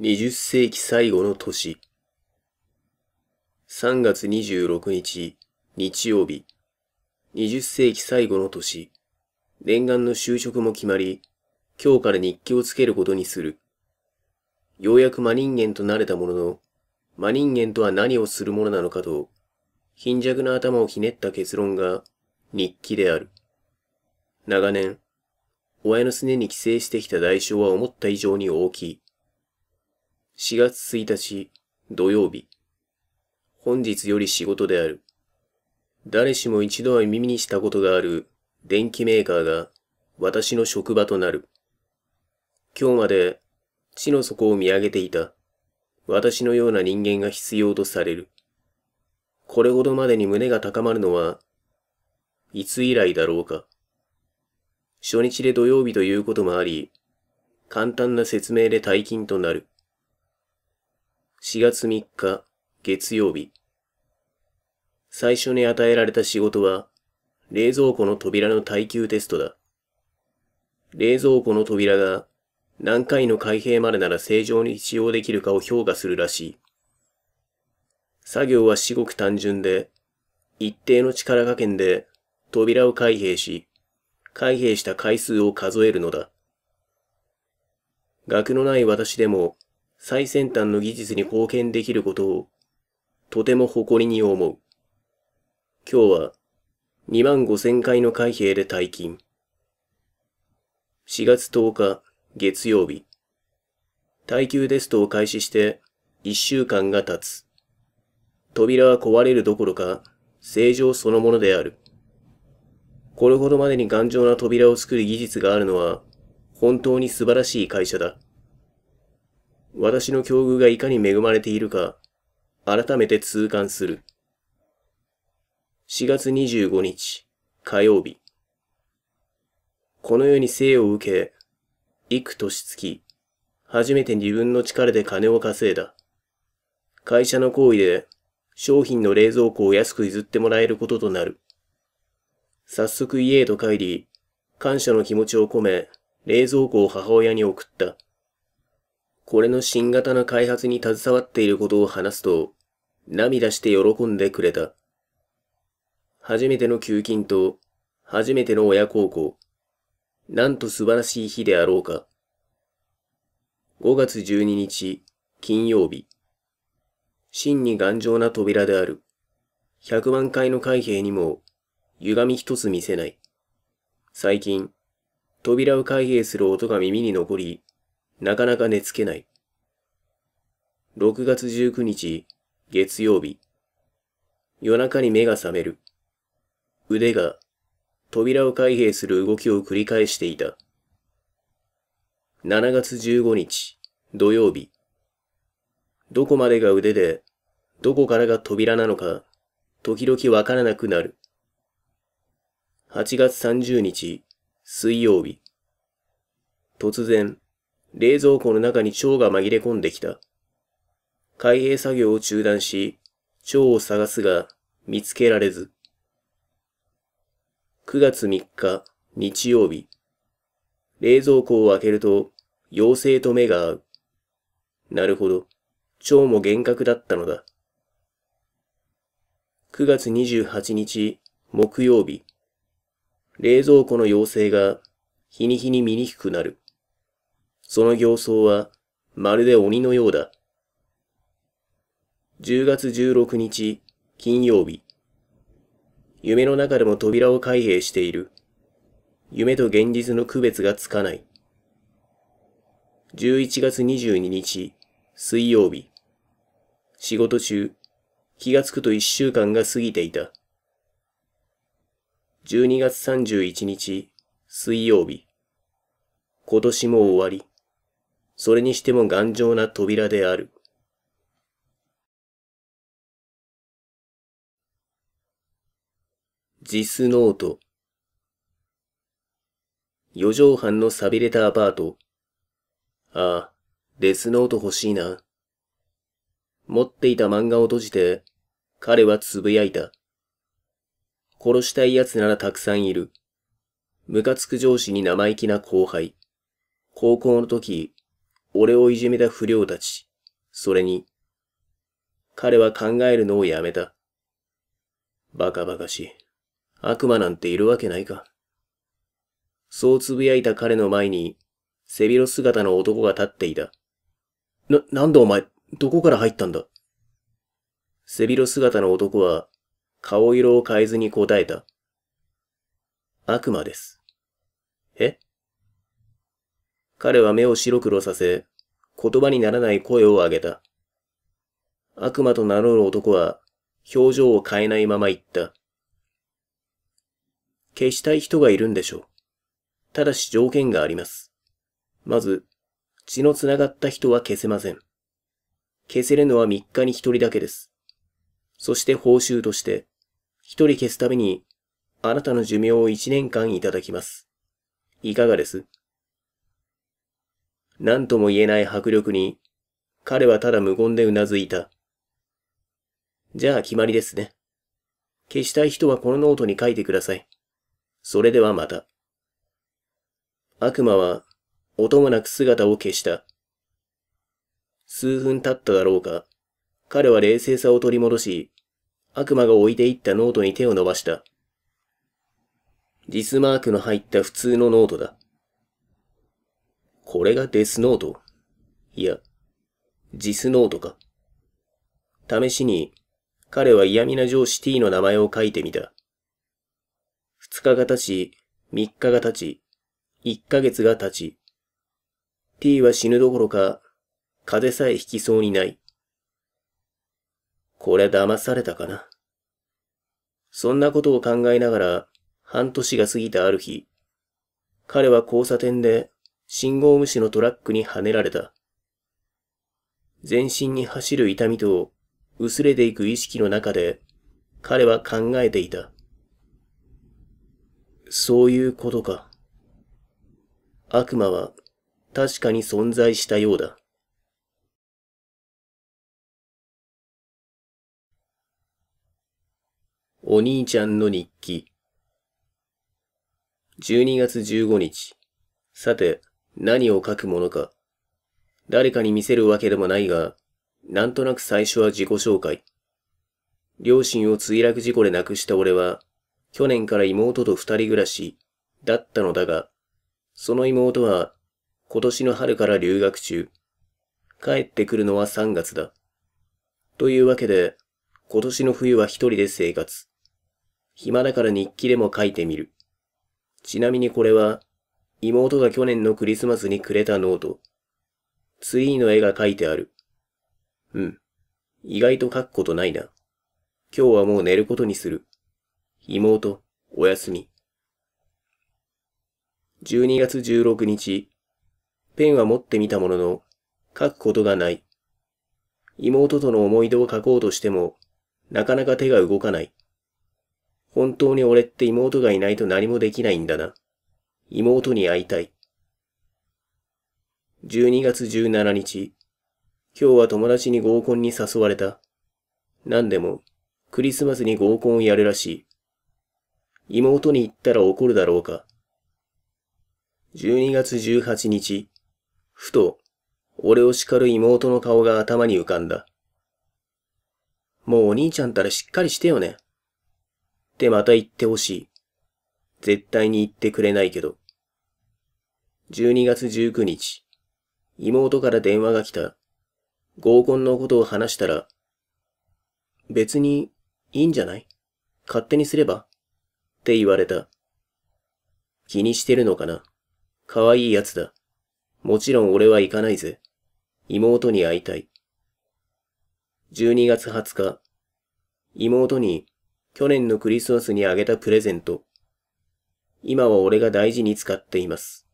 20世紀最後の年3月26日日曜日20世紀最後の年念願の就職も決まり今日から日記をつけることにするようやく真人間となれたものの真人間とは何をするものなのかと貧弱な頭をひねった結論が日記である長年親のすねに寄生してきた代償は思った以上に大きい4月1日土曜日。本日より仕事である。誰しも一度は耳にしたことがある電機メーカーが私の職場となる。今日まで地の底を見上げていた私のような人間が必要とされる。これほどまでに胸が高まるのはいつ以来だろうか。初日で土曜日ということもあり、簡単な説明で退勤となる。4月3日、月曜日。最初に与えられた仕事は、冷蔵庫の扉の耐久テストだ。冷蔵庫の扉が何回の開閉までなら正常に使用できるかを評価するらしい。作業は至極単純で、一定の力加減で扉を開閉し、開閉した回数を数えるのだ。額のない私でも最先端の技術に貢献できることをとても誇りに思う。今日は2万5千回の開閉で退勤。4月10日月曜日。耐久テストを開始して1週間が経つ。扉は壊れるどころか正常そのものである。これほどまでに頑丈な扉を作る技術があるのは本当に素晴らしい会社だ。私の境遇がいかに恵まれているか、改めて痛感する。4月25日、火曜日。この世に生を受け、幾年月、初めて自分の力で金を稼いだ。会社の行為で、商品の冷蔵庫を安く譲ってもらえることとなる。早速家へと帰り、感謝の気持ちを込め、冷蔵庫を母親に送った。これの新型の開発に携わっていることを話すと、涙して喜んでくれた。初めての給金と、初めての親孝行。なんと素晴らしい日であろうか。5月12日、金曜日。真に頑丈な扉である。100万回の開閉にも、歪み一つ見せない。最近、扉を開閉する音が耳に残り、なかなか寝つけない。6月19日、月曜日。夜中に目が覚める。腕が扉を開閉する動きを繰り返していた。7月15日、土曜日。どこまでが腕で、どこからが扉なのか、時々わからなくなる。8月30日、水曜日。突然、冷蔵庫の中に蝶が紛れ込んできた。開閉作業を中断し、蝶を探すが、見つけられず。9月3日、日曜日。冷蔵庫を開けると、妖精と目が合う。なるほど。蝶も幻覚だったのだ。9月28日、木曜日。冷蔵庫の妖精が、日に日に醜くなる。その形相は、まるで鬼のようだ。10月16日、金曜日。夢の中でも扉を開閉している。夢と現実の区別がつかない。11月22日、水曜日。仕事中、気がつくと1週間が過ぎていた。12月31日、水曜日。今年も終わり。それにしても頑丈な扉である。ジスノート。四畳半の錆びれたアパート。ああ、デスノート欲しいな。持っていた漫画を閉じて、彼は呟いた。殺したい奴ならたくさんいる。ムカつく上司に生意気な後輩。高校の時、俺をいじめた不良たち、それに、彼は考えるのをやめた。バカバカしい。悪魔なんているわけないか。そう呟いた彼の前に、背広姿の男が立っていた。な、なんだお前、どこから入ったんだ背広姿の男は、顔色を変えずに答えた。悪魔です。え彼は目を白黒させ、言葉にならない声を上げた。悪魔と名乗る男は、表情を変えないまま言った。消したい人がいるんでしょう。ただし条件があります。まず、血の繋がった人は消せません。消せるのは3日に1人だけです。そして報酬として、1人消すために、あなたの寿命を1年間いただきます。いかがです何とも言えない迫力に、彼はただ無言でうなずいた。じゃあ決まりですね。消したい人はこのノートに書いてください。それではまた。悪魔は、音もなく姿を消した。数分経っただろうか。彼は冷静さを取り戻し、悪魔が置いていったノートに手を伸ばした。ディスマークの入った普通のノートだ。これがデスノート。いや、ジスノートか。試しに、彼は嫌味な上司 T の名前を書いてみた。二日が経ち、三日が経ち、一ヶ月が経ち。T は死ぬどころか、風さえ引きそうにない。これ騙されたかな。そんなことを考えながら、半年が過ぎたある日、彼は交差点で信号無視のトラックにはねられた。全身に走る痛みと薄れていく意識の中で彼は考えていた。そういうことか。悪魔は確かに存在したようだ。お兄ちゃんの日記。12月15日。さて、何を書くものか。誰かに見せるわけでもないが、なんとなく最初は自己紹介。両親を墜落事故で亡くした俺は、去年から妹と二人暮らし、だったのだが、その妹は、今年の春から留学中。帰ってくるのは三月だ。というわけで、今年の冬は一人で生活。暇だから日記でも書いてみる。ちなみにこれは、妹が去年のクリスマスにくれたノート。ツイーの絵が描いてある。うん。意外と書くことないな。今日はもう寝ることにする。妹、おやすみ。12月16日、ペンは持ってみたものの、書くことがない。妹との思い出を書こうとしても、なかなか手が動かない。本当に俺って妹がいないと何もできないんだな。妹に会いたい。12月17日、今日は友達に合コンに誘われた。何でも、クリスマスに合コンをやるらしい。妹に言ったら怒るだろうか。12月18日、ふと、俺を叱る妹の顔が頭に浮かんだ。もうお兄ちゃんたらしっかりしてよね。ってまた言ってほしい。絶対に言ってくれないけど。12月19日、妹から電話が来た。合コンのことを話したら、別にいいんじゃない勝手にすればって言われた。気にしてるのかな可愛いやつだ。もちろん俺は行かないぜ。妹に会いたい。12月20日、妹に去年のクリスマスにあげたプレゼント。今は俺が大事に使っています。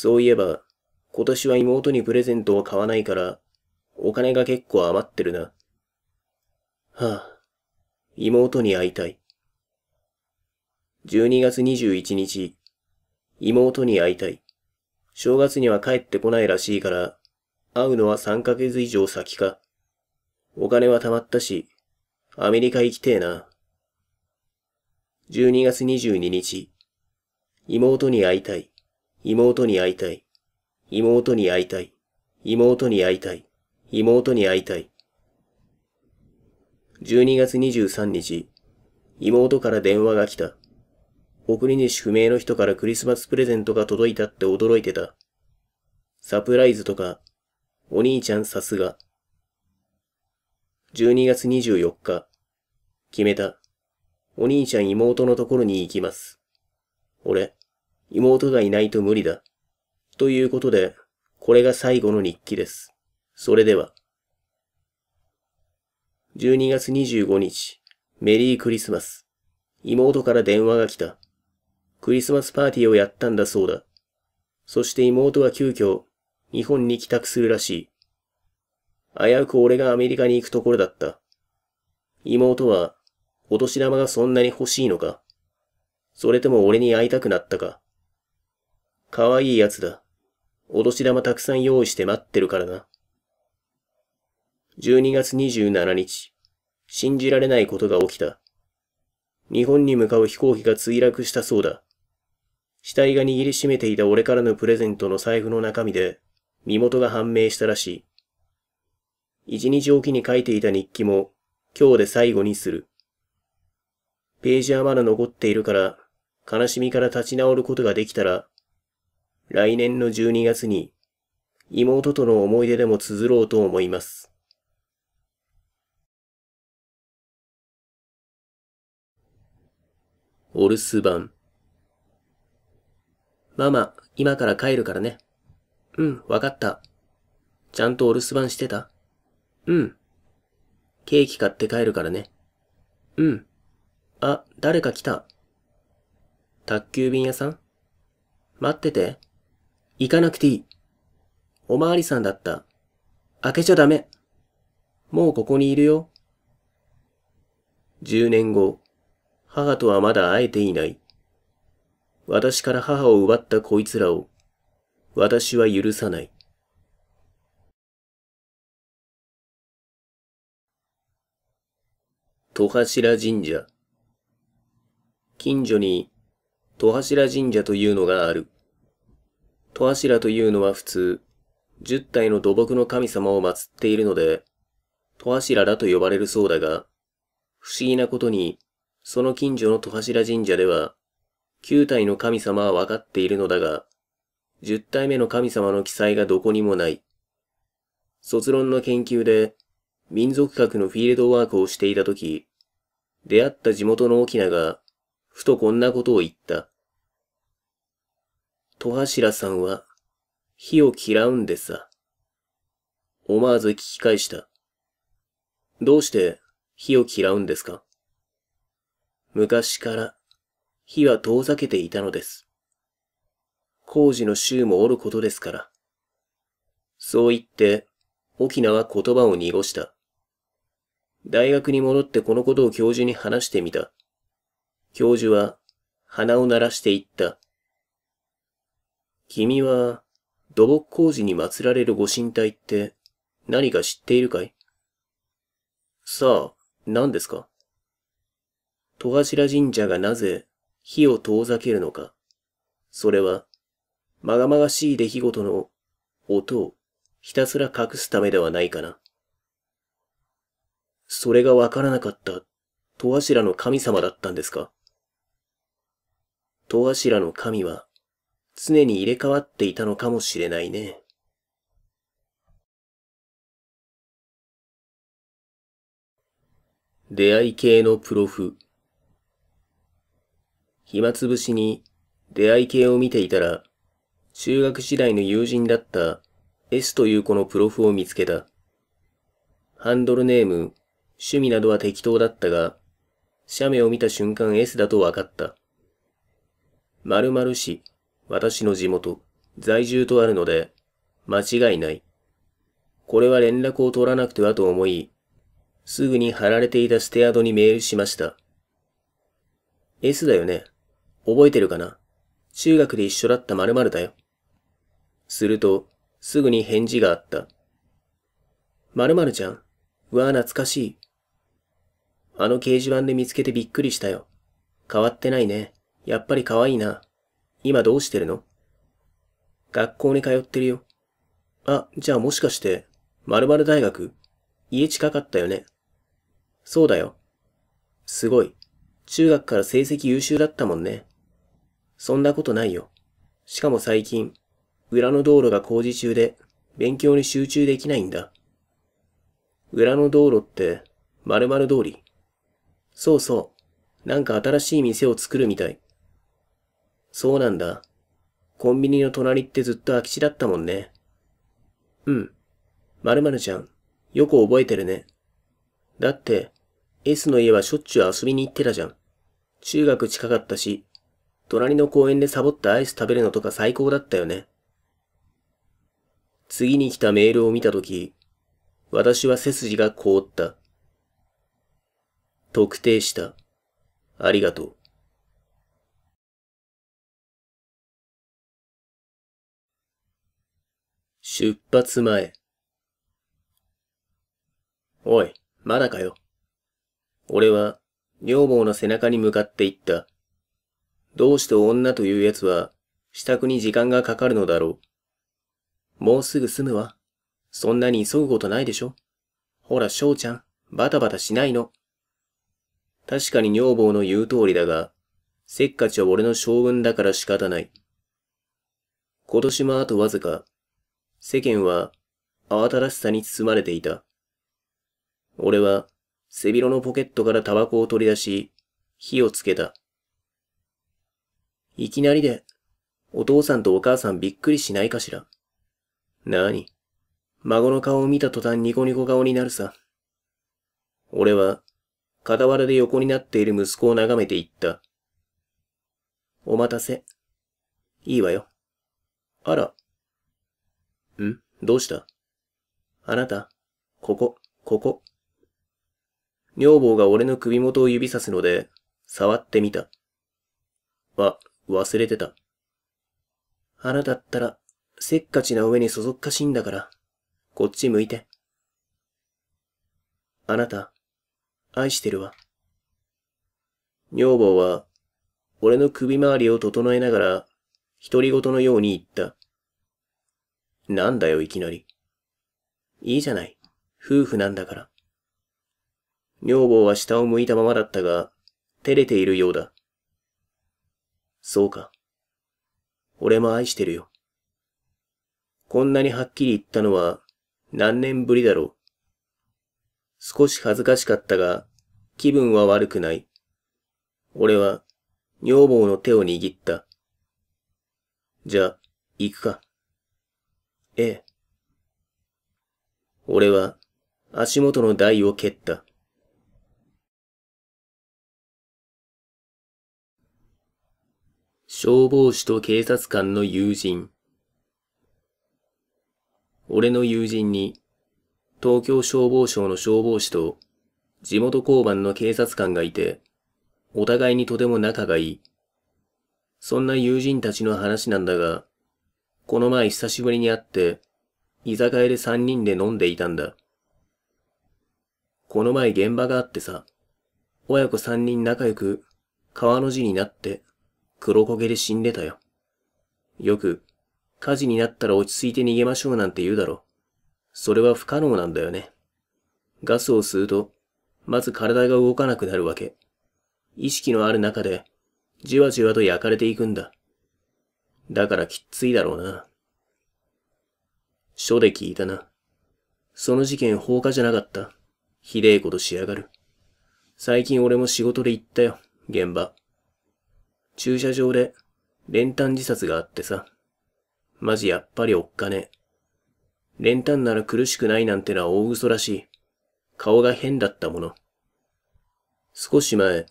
そういえば、今年は妹にプレゼントを買わないから、お金が結構余ってるな。はあ、妹に会いたい。12月21日、妹に会いたい。正月には帰ってこないらしいから、会うのは3ヶ月以上先か。お金は貯まったし、アメリカ行きてえな。12月22日、妹に会いたい。妹に会いたい。妹に会いたい。妹に会いたい。妹に会いたい。12月23日、妹から電話が来た。送り主不明の人からクリスマスプレゼントが届いたって驚いてた。サプライズとか、お兄ちゃんさすが。12月24日、決めた。お兄ちゃん妹のところに行きます。俺。妹がいないと無理だ。ということで、これが最後の日記です。それでは。12月25日、メリークリスマス。妹から電話が来た。クリスマスパーティーをやったんだそうだ。そして妹は急遽、日本に帰宅するらしい。危うく俺がアメリカに行くところだった。妹は、お年玉がそんなに欲しいのかそれとも俺に会いたくなったかかわいいやつだ。お年玉たくさん用意して待ってるからな。12月27日、信じられないことが起きた。日本に向かう飛行機が墜落したそうだ。死体が握りしめていた俺からのプレゼントの財布の中身で、身元が判明したらしい。一日おきに書いていた日記も、今日で最後にする。ページはまだ残っているから、悲しみから立ち直ることができたら、来年の12月に、妹との思い出でも綴ろうと思います。お留守番。ママ、今から帰るからね。うん、わかった。ちゃんとお留守番してたうん。ケーキ買って帰るからね。うん。あ、誰か来た。宅急便屋さん待ってて。行かなくていい。おまわりさんだった。開けちゃダメ。もうここにいるよ。十年後、母とはまだ会えていない。私から母を奪ったこいつらを、私は許さない。戸柱神社。近所に戸柱神社というのがある。戸柱というのは普通、10体の土木の神様を祀っているので、戸柱だと呼ばれるそうだが、不思議なことに、その近所の戸柱神社では、9体の神様は分かっているのだが、10体目の神様の記載がどこにもない。卒論の研究で、民族学のフィールドワークをしていたとき、出会った地元の沖縄が、ふとこんなことを言った。戸柱さんは火を嫌うんでさ。思わず聞き返した。どうして火を嫌うんですか昔から火は遠ざけていたのです。工事の衆もおることですから。そう言って、沖縄は言葉を濁した。大学に戻ってこのことを教授に話してみた。教授は鼻を鳴らして言った。君は、土木工事に祀られるご神体って何か知っているかいさあ、何ですか戸柱神社がなぜ火を遠ざけるのか。それは、まがまがしい出来事の音をひたすら隠すためではないかな。それがわからなかった戸柱の神様だったんですか戸柱の神は、常に入れ替わっていたのかもしれないね。出会い系のプロフ。暇つぶしに出会い系を見ていたら、中学時代の友人だった S という子のプロフを見つけた。ハンドルネーム、趣味などは適当だったが、写メを見た瞬間 S だと分かった。〇〇市私の地元、在住とあるので、間違いない。これは連絡を取らなくてはと思い、すぐに貼られていたステアドにメールしました。S だよね。覚えてるかな中学で一緒だった〇〇だよ。すると、すぐに返事があった。〇〇ちゃん。うわあ、懐かしい。あの掲示板で見つけてびっくりしたよ。変わってないね。やっぱり可愛いな。今どうしてるの学校に通ってるよ。あ、じゃあもしかして、〇〇大学家近かったよね。そうだよ。すごい。中学から成績優秀だったもんね。そんなことないよ。しかも最近、裏の道路が工事中で、勉強に集中できないんだ。裏の道路って、〇〇通り。そうそう。なんか新しい店を作るみたい。そうなんだ。コンビニの隣ってずっと空き地だったもんね。うん。〇〇ちゃん、よく覚えてるね。だって、S の家はしょっちゅう遊びに行ってたじゃん。中学近かったし、隣の公園でサボったアイス食べるのとか最高だったよね。次に来たメールを見たとき、私は背筋が凍った。特定した。ありがとう。出発前。おい、まだかよ。俺は、女房の背中に向かって言った。どうして女という奴は、支度に時間がかかるのだろう。もうすぐ済むわ。そんなに急ぐことないでしょ。ほら、翔ちゃん、バタバタしないの。確かに女房の言う通りだが、せっかちは俺の将軍だから仕方ない。今年もあとわずか、世間は慌ただしさに包まれていた。俺は背広のポケットからタバコを取り出し、火をつけた。いきなりで、お父さんとお母さんびっくりしないかしら。なに孫の顔を見た途端ニコニコ顔になるさ。俺は、傍らで横になっている息子を眺めていった。お待たせ。いいわよ。あら、んどうしたあなた、ここ、ここ。女房が俺の首元を指さすので、触ってみた。わ、忘れてた。あなたったら、せっかちな上にそそっかしいんだから、こっち向いて。あなた、愛してるわ。女房は、俺の首周りを整えながら、独り言のように言った。なんだよ、いきなり。いいじゃない。夫婦なんだから。女房は下を向いたままだったが、照れているようだ。そうか。俺も愛してるよ。こんなにはっきり言ったのは何年ぶりだろう。少し恥ずかしかったが、気分は悪くない。俺は女房の手を握った。じゃ、行くか。ええ。俺は足元の台を蹴った。消防士と警察官の友人。俺の友人に、東京消防省の消防士と地元交番の警察官がいて、お互いにとても仲がいい。そんな友人たちの話なんだが、この前久しぶりに会って、居酒屋で3人で飲んでいたんだ。この前現場があってさ、親子3人仲良く、川の字になって、黒焦げで死んでたよ。よく、火事になったら落ち着いて逃げましょうなんて言うだろ。それは不可能なんだよね。ガスを吸うと、まず体が動かなくなるわけ。意識のある中で、じわじわと焼かれていくんだ。だからきっついだろうな。書で聞いたな。その事件放火じゃなかった。ひでえことしやがる。最近俺も仕事で行ったよ、現場。駐車場で練炭自殺があってさ。マジやっぱりおっかねえ。練炭なら苦しくないなんてのは大嘘らしい。顔が変だったもの。少し前、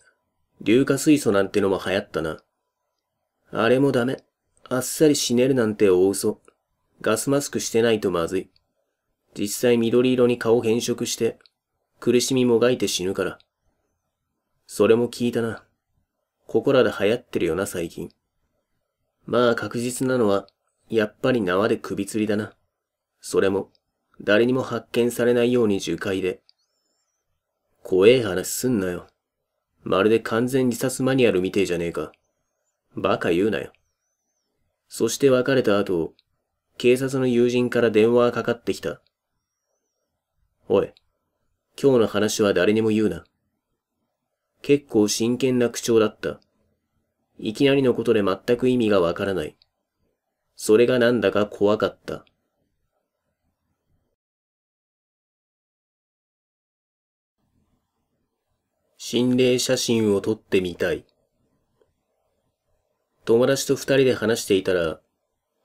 硫化水素なんてのも流行ったな。あれもダメ。あっさり死ねるなんて大嘘。ガスマスクしてないとまずい。実際緑色に顔変色して、苦しみもがいて死ぬから。それも聞いたな。ここらで流行ってるよな最近。まあ確実なのは、やっぱり縄で首吊りだな。それも、誰にも発見されないように樹海で。怖え話すんなよ。まるで完全自殺マニュアルみてえじゃねえか。バカ言うなよ。そして別れた後、警察の友人から電話がかかってきた。おい、今日の話は誰にも言うな。結構真剣な口調だった。いきなりのことで全く意味がわからない。それがなんだか怖かった。心霊写真を撮ってみたい。友達と二人で話していたら、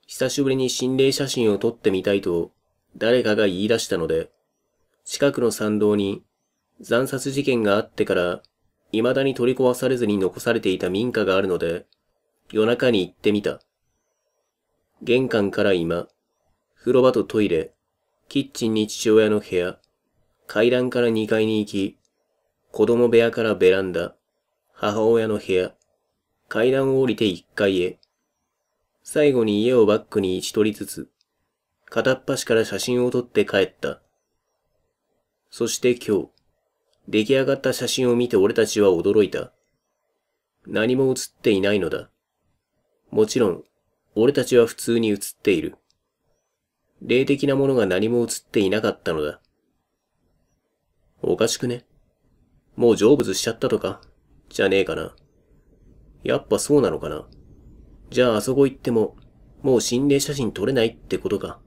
久しぶりに心霊写真を撮ってみたいと誰かが言い出したので、近くの参道に惨殺事件があってから未だに取り壊されずに残されていた民家があるので、夜中に行ってみた。玄関から今、風呂場とトイレ、キッチンに父親の部屋、階段から2階に行き、子供部屋からベランダ、母親の部屋、階段を降りて1階へ。最後に家をバックに一人ずつ、片っ端から写真を撮って帰った。そして今日、出来上がった写真を見て俺たちは驚いた。何も写っていないのだ。もちろん、俺たちは普通に写っている。霊的なものが何も写っていなかったのだ。おかしくねもう成仏しちゃったとかじゃねえかな。やっぱそうなのかな。じゃああそこ行っても、もう心霊写真撮れないってことか。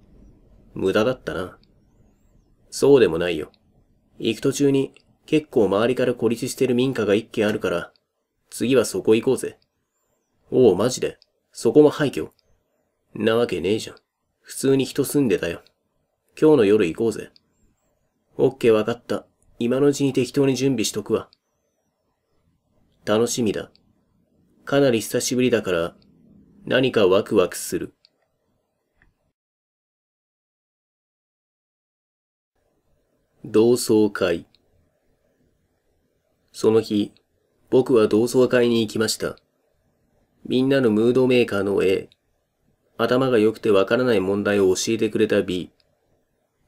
無駄だったな。そうでもないよ。行く途中に結構周りから孤立してる民家が一軒あるから、次はそこ行こうぜ。おお、マジで。そこも廃墟。なわけねえじゃん。普通に人住んでたよ。今日の夜行こうぜ。オッケーわかった。今のうちに適当に準備しとくわ。楽しみだ。かなり久しぶりだから、何かワクワクする。同窓会。その日、僕は同窓会に行きました。みんなのムードメーカーの A、頭が良くてわからない問題を教えてくれた B、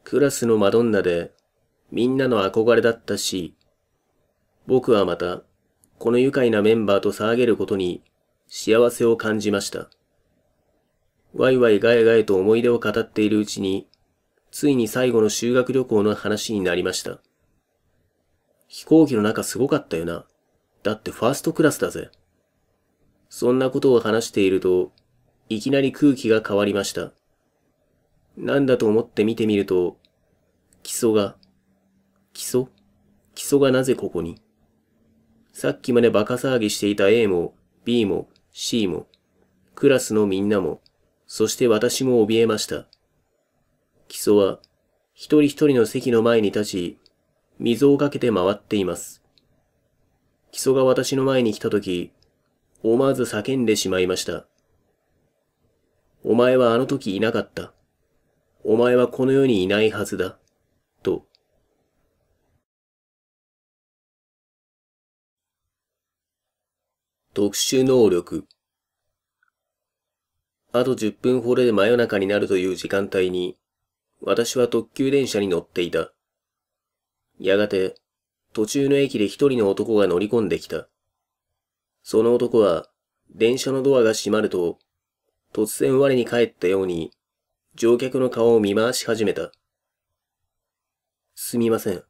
クラスのマドンナでみんなの憧れだった C、僕はまたこの愉快なメンバーと騒げることに幸せを感じました。ワイワイガヤガヤと思い出を語っているうちに、ついに最後の修学旅行の話になりました。飛行機の中すごかったよな。だってファーストクラスだぜ。そんなことを話していると、いきなり空気が変わりました。なんだと思って見てみると、基礎が、基礎基礎がなぜここにさっきまでバカ騒ぎしていた A も、B も、C も、クラスのみんなも、そして私も怯えました。基礎は、一人一人の席の前に立ち、溝をかけて回っています。基礎が私の前に来た時思わず叫んでしまいました。お前はあの時いなかった。お前はこの世にいないはずだ。と。特殊能力。あと10分ほどで真夜中になるという時間帯に、私は特急電車に乗っていた。やがて、途中の駅で一人の男が乗り込んできた。その男は、電車のドアが閉まると、突然我に返ったように、乗客の顔を見回し始めた。すみません。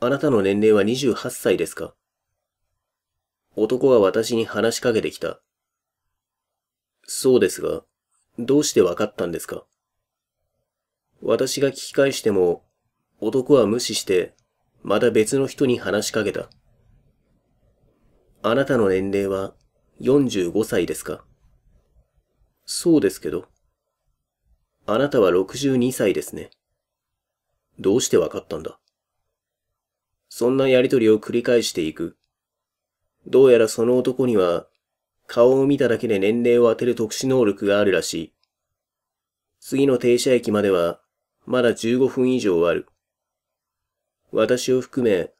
あなたの年齢は28歳ですか男が私に話しかけてきた。そうですが、どうしてわかったんですか私が聞き返しても、男は無視して、また別の人に話しかけた。あなたの年齢は45歳ですかそうですけど。あなたは62歳ですね。どうしてわかったんだそんなやりとりを繰り返していく。どうやらその男には、顔を見ただけで年齢を当てる特殊能力があるらしい。次の停車駅までは、まだ15分以上ある。私を含め、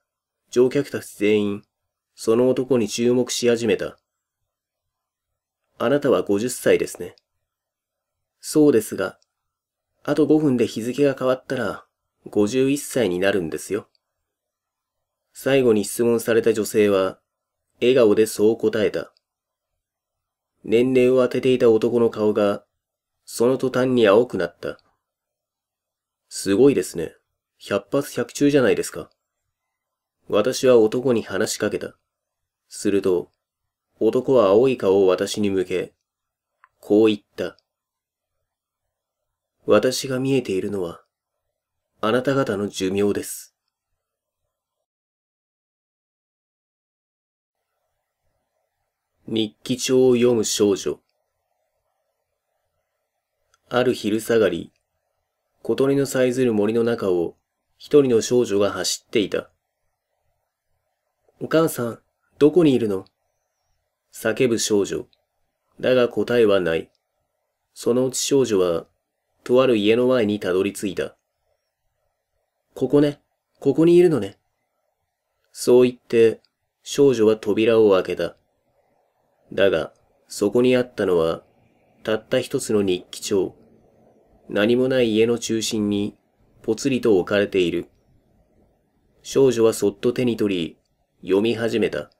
乗客たち全員、その男に注目し始めた。あなたは50歳ですね。そうですが、あと5分で日付が変わったら、51歳になるんですよ。最後に質問された女性は、笑顔でそう答えた。年齢を当てていた男の顔が、その途端に青くなった。すごいですね。百発百中じゃないですか。私は男に話しかけた。すると、男は青い顔を私に向け、こう言った。私が見えているのは、あなた方の寿命です。日記帳を読む少女。ある昼下がり、小鳥のさえずる森の中を一人の少女が走っていた。お母さん、どこにいるの叫ぶ少女。だが答えはない。そのうち少女は、とある家の前にたどり着いた。ここね、ここにいるのね。そう言って、少女は扉を開けた。だが、そこにあったのは、たった一つの日記帳。何もない家の中心に、ぽつりと置かれている。少女はそっと手に取り、読み始めた。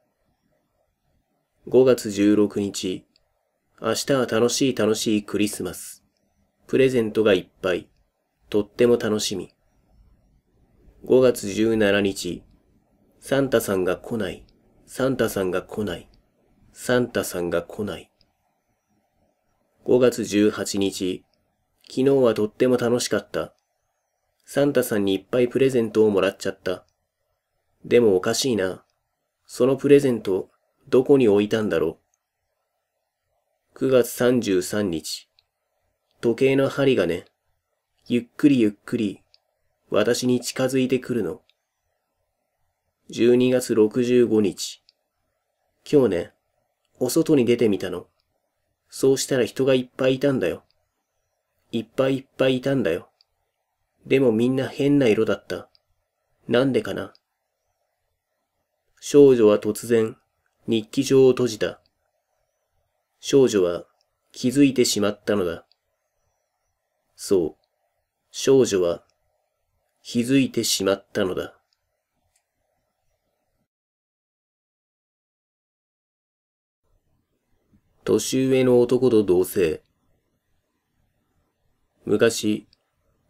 5月16日、明日は楽しい楽しいクリスマス。プレゼントがいっぱい。とっても楽しみ。5月17日、サンタさんが来ない。サンタさんが来ない。サンタさんが来ない。5月18日、昨日はとっても楽しかった。サンタさんにいっぱいプレゼントをもらっちゃった。でもおかしいな。そのプレゼント、どこに置いたんだろう。9月33日、時計の針がね、ゆっくりゆっくり、私に近づいてくるの。12月65日、今日ね、お外に出てみたの。そうしたら人がいっぱいいたんだよ。いっぱいいっぱいいたんだよ。でもみんな変な色だった。なんでかな。少女は突然、日記帳を閉じた。少女は気づいてしまったのだ。そう。少女は気づいてしまったのだ。年上の男と同棲。昔、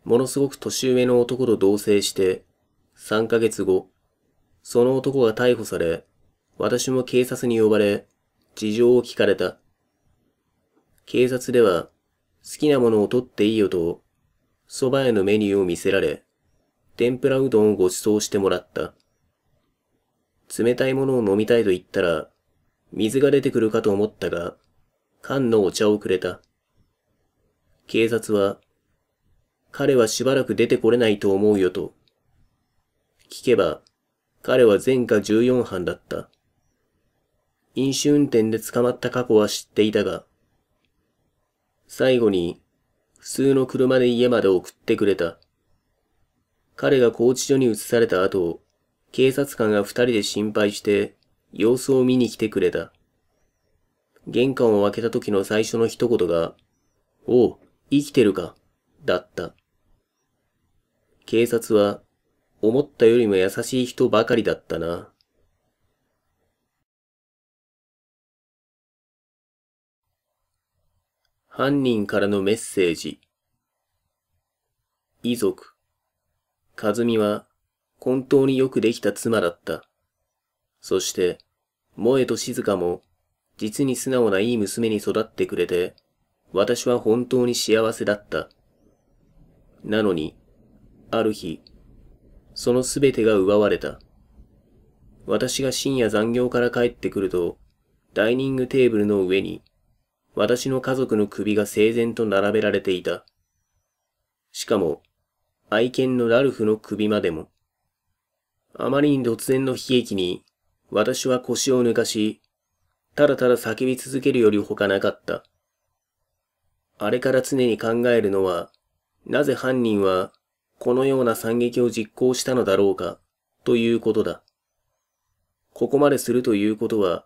ものすごく年上の男と同棲して、3ヶ月後、その男が逮捕され、私も警察に呼ばれ、事情を聞かれた。警察では、好きなものを取っていいよと、蕎麦屋のメニューを見せられ、天ぷらうどんをご馳走してもらった。冷たいものを飲みたいと言ったら、水が出てくるかと思ったが、缶のお茶をくれた。警察は、彼はしばらく出てこれないと思うよと。聞けば、彼は前科14班だった。飲酒運転で捕まった過去は知っていたが、最後に普通の車で家まで送ってくれた。彼が拘置所に移された後、警察官が二人で心配して様子を見に来てくれた。玄関を開けた時の最初の一言が、おう、生きてるか、だった。警察は、思ったよりも優しい人ばかりだったな。犯人からのメッセージ。遺族。和美は、本当によくできた妻だった。そして、萌えと静香も、実に素直ないい娘に育ってくれて、私は本当に幸せだった。なのに、ある日、そのすべてが奪われた。私が深夜残業から帰ってくると、ダイニングテーブルの上に、私の家族の首が整然と並べられていた。しかも、愛犬のラルフの首までも。あまりに突然の悲劇に、私は腰を抜かし、ただただ叫び続けるより他なかった。あれから常に考えるのは、なぜ犯人はこのような惨劇を実行したのだろうか、ということだ。ここまでするということは、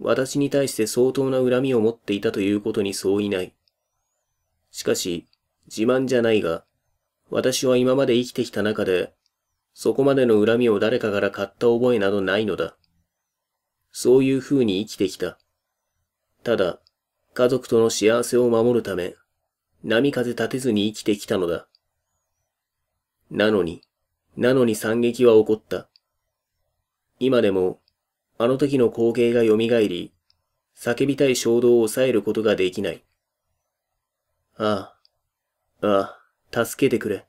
私に対して相当な恨みを持っていたということに相違ない。しかし、自慢じゃないが、私は今まで生きてきた中で、そこまでの恨みを誰かから買った覚えなどないのだ。そういう風に生きてきた。ただ、家族との幸せを守るため、波風立てずに生きてきたのだ。なのに、なのに惨劇は起こった。今でも、あの時の光景が蘇り、叫びたい衝動を抑えることができない。ああ、ああ、助けてくれ。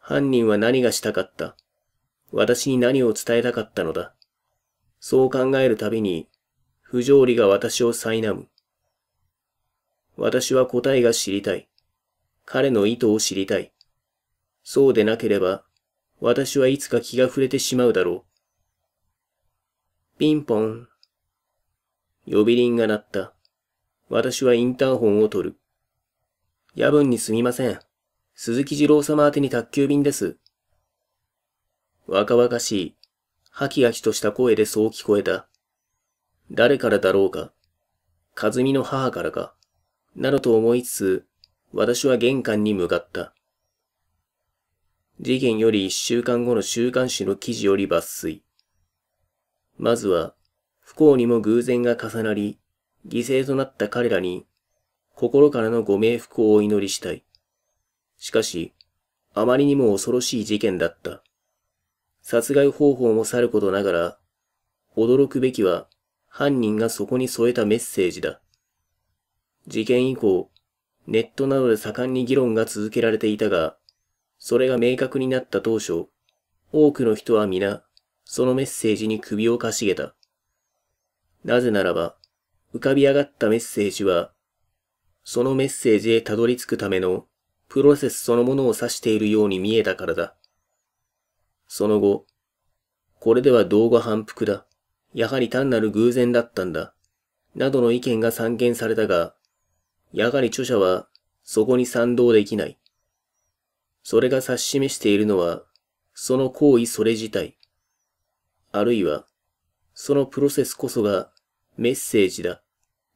犯人は何がしたかった私に何を伝えたかったのだそう考えるたびに、不条理が私を苛む。私は答えが知りたい。彼の意図を知りたい。そうでなければ、私はいつか気が触れてしまうだろう。ピンポン。呼び鈴が鳴った。私はインターホンを取る。夜分にすみません。鈴木次郎様宛に宅急便です。若々しい、はきはきとした声でそう聞こえた。誰からだろうか。かずみの母からか。などと思いつつ、私は玄関に向かった。事件より一週間後の週刊誌の記事より抜粋。まずは、不幸にも偶然が重なり、犠牲となった彼らに、心からのご冥福をお祈りしたい。しかし、あまりにも恐ろしい事件だった。殺害方法もさることながら、驚くべきは犯人がそこに添えたメッセージだ。事件以降、ネットなどで盛んに議論が続けられていたが、それが明確になった当初、多くの人は皆、そのメッセージに首をかしげた。なぜならば、浮かび上がったメッセージは、そのメッセージへたどり着くためのプロセスそのものを指しているように見えたからだ。その後、これでは動画反復だ。やはり単なる偶然だったんだ。などの意見が散見されたが、やはり著者はそこに賛同できない。それが指し示しているのは、その行為それ自体。あるいは、そのプロセスこそがメッセージだ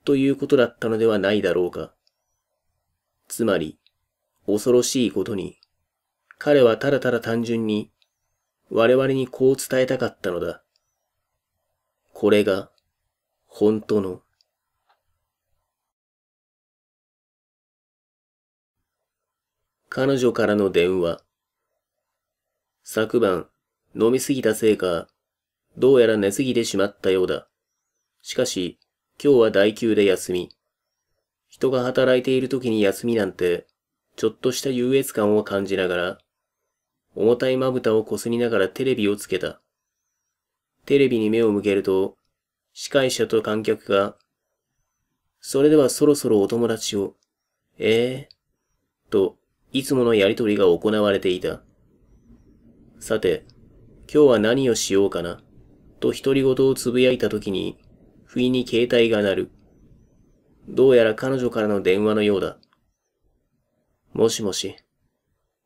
ということだったのではないだろうか。つまり、恐ろしいことに、彼はただただ単純に我々にこう伝えたかったのだ。これが本当の彼女からの電話。昨晩、飲みすぎたせいか、どうやら寝すぎてしまったようだ。しかし、今日は代休で休み。人が働いている時に休みなんて、ちょっとした優越感を感じながら、重たいまぶたをこすりながらテレビをつけた。テレビに目を向けると、司会者と観客が、それではそろそろお友達を、ええー、と、いつものやりとりが行われていた。さて、今日は何をしようかな、と独り言をつぶやいたときに、不意に携帯が鳴る。どうやら彼女からの電話のようだ。もしもし。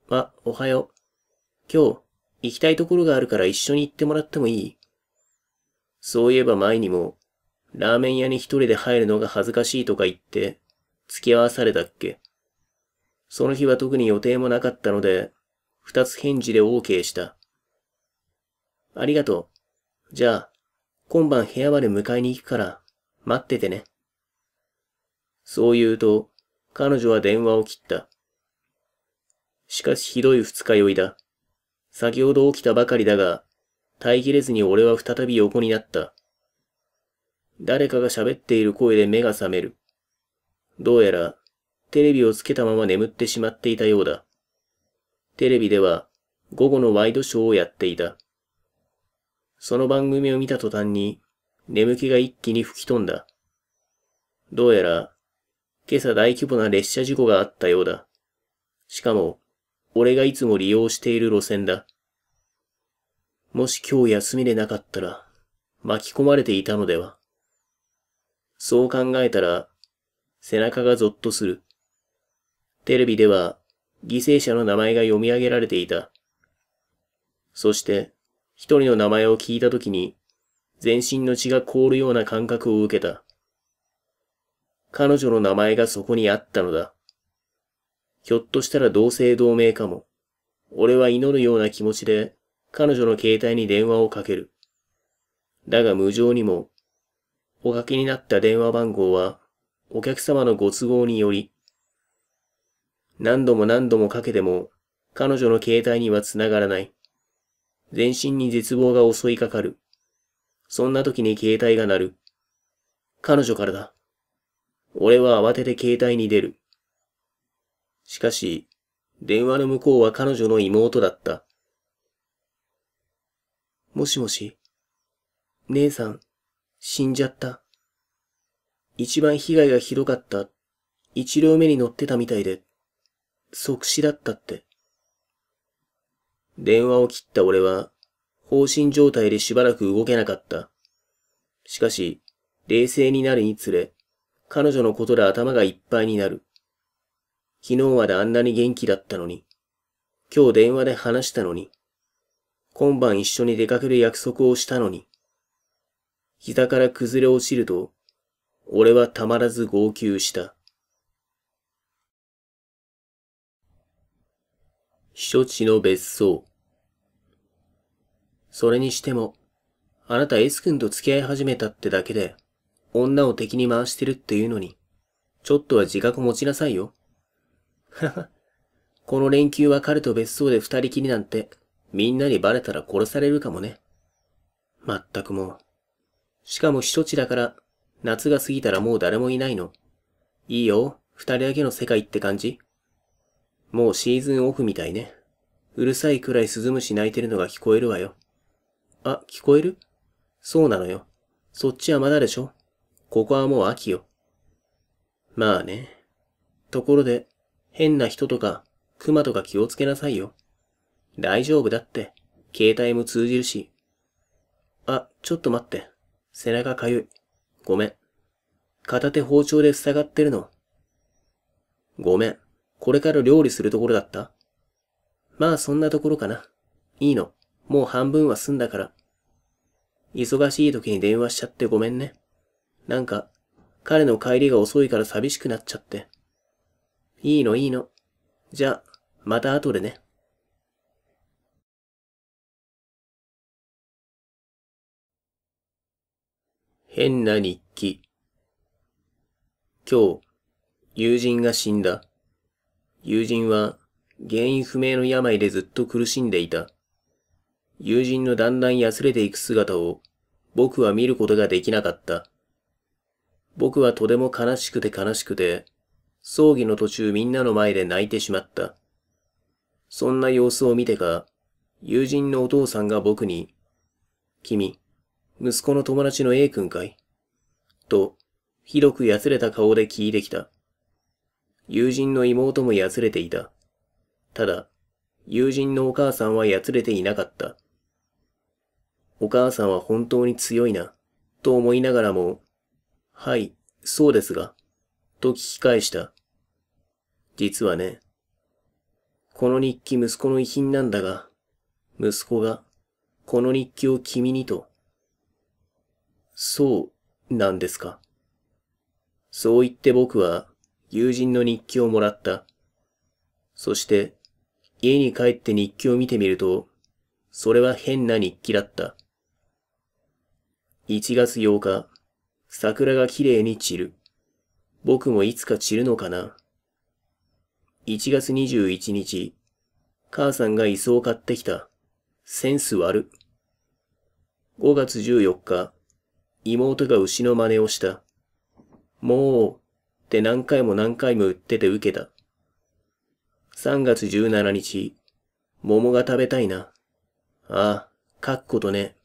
あ、おはよう。今日、行きたいところがあるから一緒に行ってもらってもいいそういえば前にも、ラーメン屋に一人で入るのが恥ずかしいとか言って、付き合わされたっけその日は特に予定もなかったので、二つ返事で OK した。ありがとう。じゃあ、今晩部屋まで迎えに行くから、待っててね。そう言うと、彼女は電話を切った。しかしひどい二日酔いだ。先ほど起きたばかりだが、耐えきれずに俺は再び横になった。誰かが喋っている声で目が覚める。どうやら、テレビをつけたまま眠ってしまっていたようだ。テレビでは、午後のワイドショーをやっていた。その番組を見た途端に、眠気が一気に吹き飛んだ。どうやら、今朝大規模な列車事故があったようだ。しかも、俺がいつも利用している路線だ。もし今日休みでなかったら、巻き込まれていたのでは。そう考えたら、背中がゾッとする。テレビでは、犠牲者の名前が読み上げられていた。そして、一人の名前を聞いたときに、全身の血が凍るような感覚を受けた。彼女の名前がそこにあったのだ。ひょっとしたら同姓同名かも。俺は祈るような気持ちで、彼女の携帯に電話をかける。だが無情にも、おかけになった電話番号は、お客様のご都合により、何度も何度もかけても、彼女の携帯には繋がらない。全身に絶望が襲いかかる。そんな時に携帯が鳴る。彼女からだ。俺は慌てて携帯に出る。しかし、電話の向こうは彼女の妹だった。もしもし姉さん、死んじゃった。一番被害がひどかった。一両目に乗ってたみたいで、即死だったって。電話を切った俺は、放心状態でしばらく動けなかった。しかし、冷静になるにつれ、彼女のことで頭がいっぱいになる。昨日まであんなに元気だったのに。今日電話で話したのに。今晩一緒に出かける約束をしたのに。膝から崩れ落ちると、俺はたまらず号泣した。避暑地の別荘。それにしても、あなた S 君と付き合い始めたってだけで、女を敵に回してるっていうのに、ちょっとは自覚持ちなさいよ。この連休は彼と別荘で二人きりなんて、みんなにバレたら殺されるかもね。まったくもう。しかも避暑地だから、夏が過ぎたらもう誰もいないの。いいよ、二人だけの世界って感じ。もうシーズンオフみたいね。うるさいくらい涼むし、泣鳴いてるのが聞こえるわよ。あ、聞こえるそうなのよ。そっちはまだでしょここはもう秋よ。まあね。ところで、変な人とか、熊とか気をつけなさいよ。大丈夫だって。携帯も通じるし。あ、ちょっと待って。背中かゆい。ごめん。片手包丁で塞がってるの。ごめん。これから料理するところだったまあそんなところかな。いいの。もう半分は済んだから。忙しい時に電話しちゃってごめんね。なんか、彼の帰りが遅いから寂しくなっちゃって。いいのいいの。じゃあ、また後でね。変な日記。今日、友人が死んだ。友人は原因不明の病でずっと苦しんでいた。友人のだんだんやすれていく姿を僕は見ることができなかった。僕はとても悲しくて悲しくて葬儀の途中みんなの前で泣いてしまった。そんな様子を見てか、友人のお父さんが僕に、君、息子の友達の A 君かいと、ひどくやつれた顔で聞いてきた。友人の妹もやつれていた。ただ、友人のお母さんはやつれていなかった。お母さんは本当に強いな、と思いながらも、はい、そうですが、と聞き返した。実はね、この日記息子の遺品なんだが、息子が、この日記を君にと。そう、なんですか。そう言って僕は、友人の日記をもらった。そして、家に帰って日記を見てみると、それは変な日記だった。1月8日、桜が綺麗に散る。僕もいつか散るのかな。1月21日、母さんが椅子を買ってきた。センス悪。5月14日、妹が牛の真似をした。もう、って何回も何回も売ってて受けた。3月17日、桃が食べたいな。ああ、書くことね。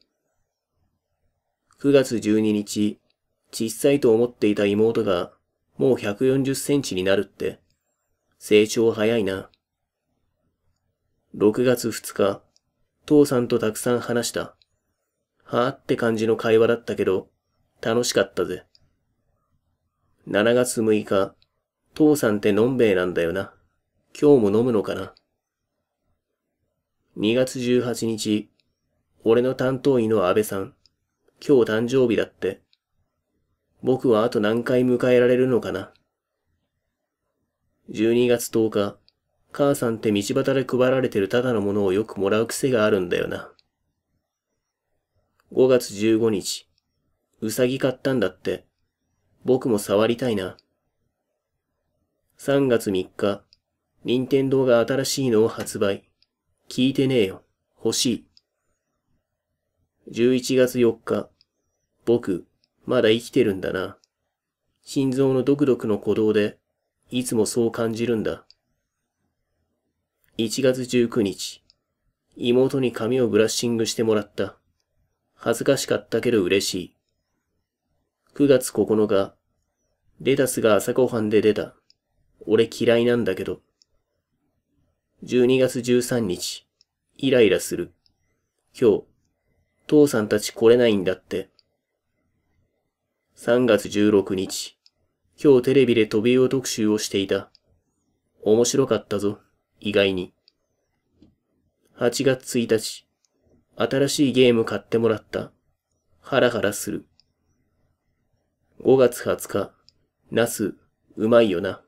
9月12日、小さいと思っていた妹がもう140センチになるって。成長早いな。6月2日、父さんとたくさん話した。はあって感じの会話だったけど、楽しかったぜ。7月6日、父さんってのんべえなんだよな。今日も飲むのかな。2月18日、俺の担当医の安倍さん、今日誕生日だって。僕はあと何回迎えられるのかな。12月10日、母さんって道端で配られてるただのものをよくもらう癖があるんだよな。5月15日、うさぎ買ったんだって。僕も触りたいな。3月3日、任天堂が新しいのを発売。聞いてねえよ。欲しい。11月4日、僕、まだ生きてるんだな。心臓のドクドクの鼓動で、いつもそう感じるんだ。1月19日、妹に髪をブラッシングしてもらった。恥ずかしかったけど嬉しい。9月9日、レタスが朝ごはんで出た。俺嫌いなんだけど。12月13日、イライラする。今日、父さんたち来れないんだって。3月16日。今日テレビで飛びウ特集をしていた。面白かったぞ。意外に。8月1日。新しいゲーム買ってもらった。ハラハラする。5月20日。ナス、うまいよな。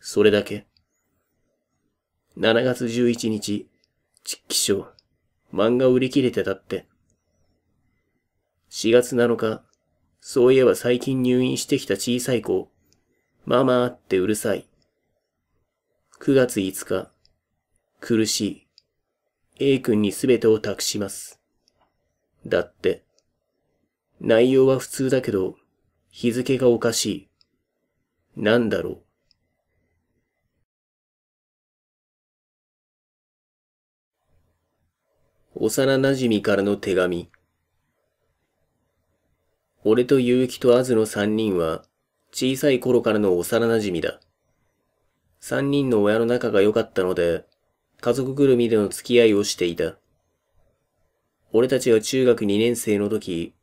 それだけ。7月11日。チッキショー。漫画売り切れてたって。4月7日。そういえば最近入院してきた小さい子、ママってうるさい。9月5日、苦しい。A 君にすべてを託します。だって。内容は普通だけど、日付がおかしい。なんだろう。幼馴染からの手紙。俺と結城とアズの三人は、小さい頃からの幼馴染だ。三人の親の仲が良かったので、家族ぐるみでの付き合いをしていた。俺たちは中学2年生の時、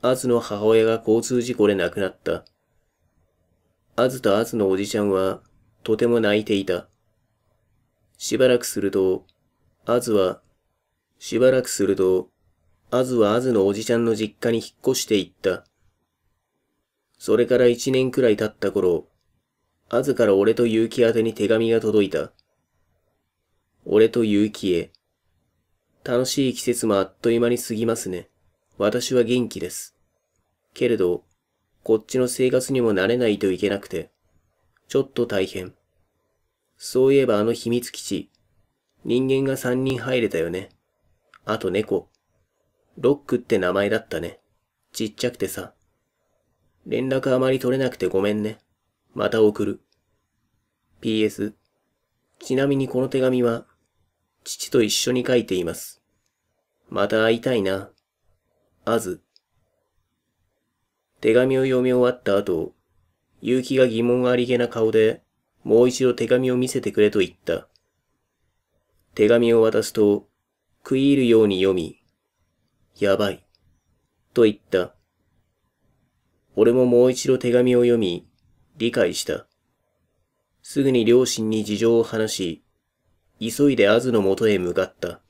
アズの母親が交通事故で亡くなった。アズとアズのおじちゃんは、とても泣いていた。しばらくすると、アズは、しばらくすると、アズはアズのおじちゃんの実家に引っ越していった。それから一年くらい経った頃、アズから俺と結城宛てに手紙が届いた。俺と結城へ。楽しい季節もあっという間に過ぎますね。私は元気です。けれど、こっちの生活にも慣れないといけなくて、ちょっと大変。そういえばあの秘密基地、人間が三人入れたよね。あと猫。ロックって名前だったね。ちっちゃくてさ。連絡あまり取れなくてごめんね。また送る。PS。ちなみにこの手紙は、父と一緒に書いています。また会いたいな。あず。手紙を読み終わった後、結城が疑問ありげな顔で、もう一度手紙を見せてくれと言った。手紙を渡すと、食い入るように読み、やばい、と言った。俺ももう一度手紙を読み、理解した。すぐに両親に事情を話し、急いでアズの元へ向かった。